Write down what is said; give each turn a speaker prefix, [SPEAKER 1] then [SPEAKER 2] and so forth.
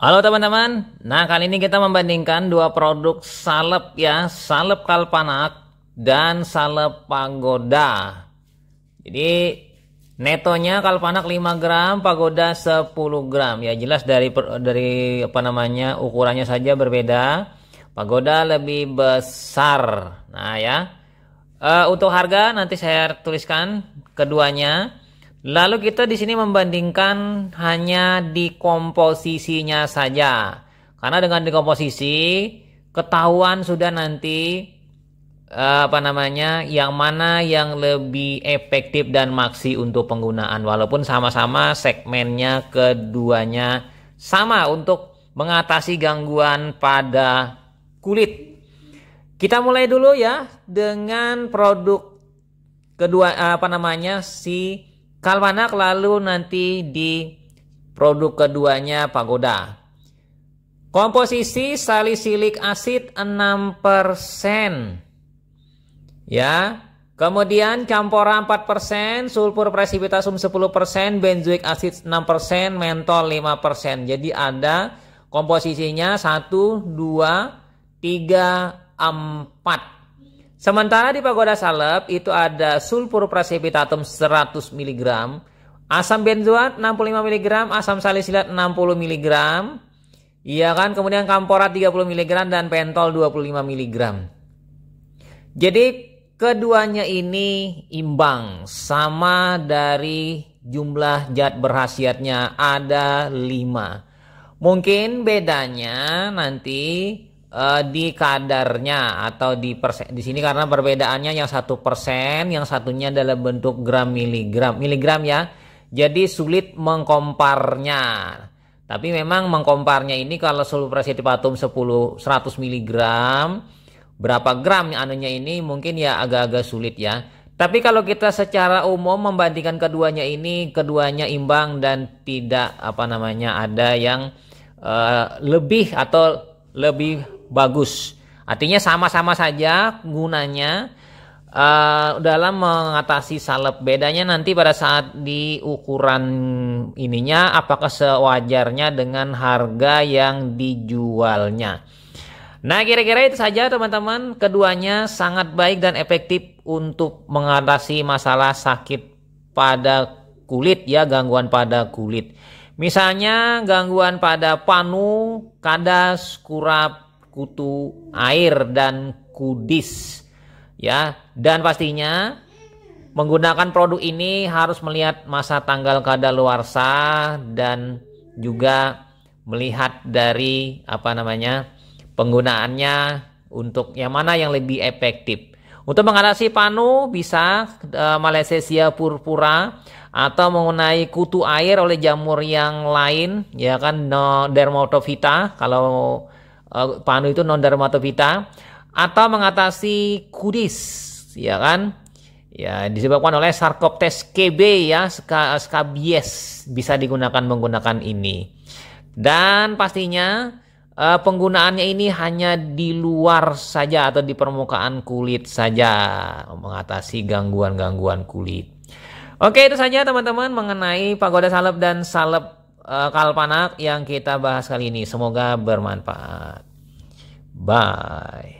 [SPEAKER 1] Halo teman-teman, nah kali ini kita membandingkan dua produk salep ya, salep kalpanak dan salep pagoda. Jadi netonya kalpanak 5 gram, pagoda 10 gram. Ya jelas dari dari apa namanya ukurannya saja berbeda. Pagoda lebih besar. Nah ya. Uh, untuk harga nanti saya tuliskan keduanya. Lalu kita di sini membandingkan hanya di komposisinya saja. Karena dengan di komposisi ketahuan sudah nanti eh, apa namanya yang mana yang lebih efektif dan maksi untuk penggunaan walaupun sama-sama segmennya keduanya sama untuk mengatasi gangguan pada kulit. Kita mulai dulu ya dengan produk kedua eh, apa namanya si Kalmanak lalu nanti di produk keduanya pagoda. Komposisi salisilik asid 6%. Ya. Kemudian campuran 4%, sulfur presipitasum 10%, benzoic acid 6%, mentol 5%. Jadi ada komposisinya 1 2 3 4. Sementara di pagoda salep itu ada sulfur precipitatum 100 mg, asam benzoat 65 mg, asam salisilat 60 mg, iya kan, kemudian kamporat 30 mg dan pentol 25 mg. Jadi keduanya ini imbang, sama dari jumlah zat berhasiatnya ada 5. Mungkin bedanya nanti uh, di kadarnya atau di persen di sini karena perbedaannya yang satu persen yang satunya dalam bentuk gram miligram miligram ya jadi sulit mengkomparnya tapi memang mengkomparnya ini kalau solupresi patum 10 100 miligram berapa gram anunya ini mungkin ya agak-agak sulit ya tapi kalau kita secara umum membandingkan keduanya ini keduanya imbang dan tidak apa namanya ada yang uh, lebih atau lebih bagus. Artinya sama-sama saja gunanya uh, dalam mengatasi salep. Bedanya nanti pada saat di ukuran ininya apakah sewajarnya dengan harga yang dijualnya. Nah, kira-kira itu saja teman-teman. Keduanya sangat baik dan efektif untuk mengatasi masalah sakit pada kulit ya, gangguan pada kulit. Misalnya gangguan pada panu, kadas, kurap, kutu air dan kudis ya dan pastinya menggunakan produk ini harus melihat masa tanggal kadaluarsa dan juga melihat dari apa namanya penggunaannya untuk yang mana yang lebih efektif. Untuk mengatasi panu bisa e, Malaysia purpura atau mengenai kutu air oleh jamur yang lain ya kan no, dermatofita kalau Eh, Panu itu non dermatovita, atau mengatasi kudis ya kan ya disebabkan oleh Sarcoptes KB ya skabies bisa digunakan menggunakan ini dan pastinya eh, penggunaannya ini hanya di luar saja atau di permukaan kulit saja mengatasi gangguan-gangguan kulit. Oke itu saja teman-teman mengenai pagoda salep dan salep Eh, kalpanak yang kita bahas kali ini. Semoga bermanfaat. Bye.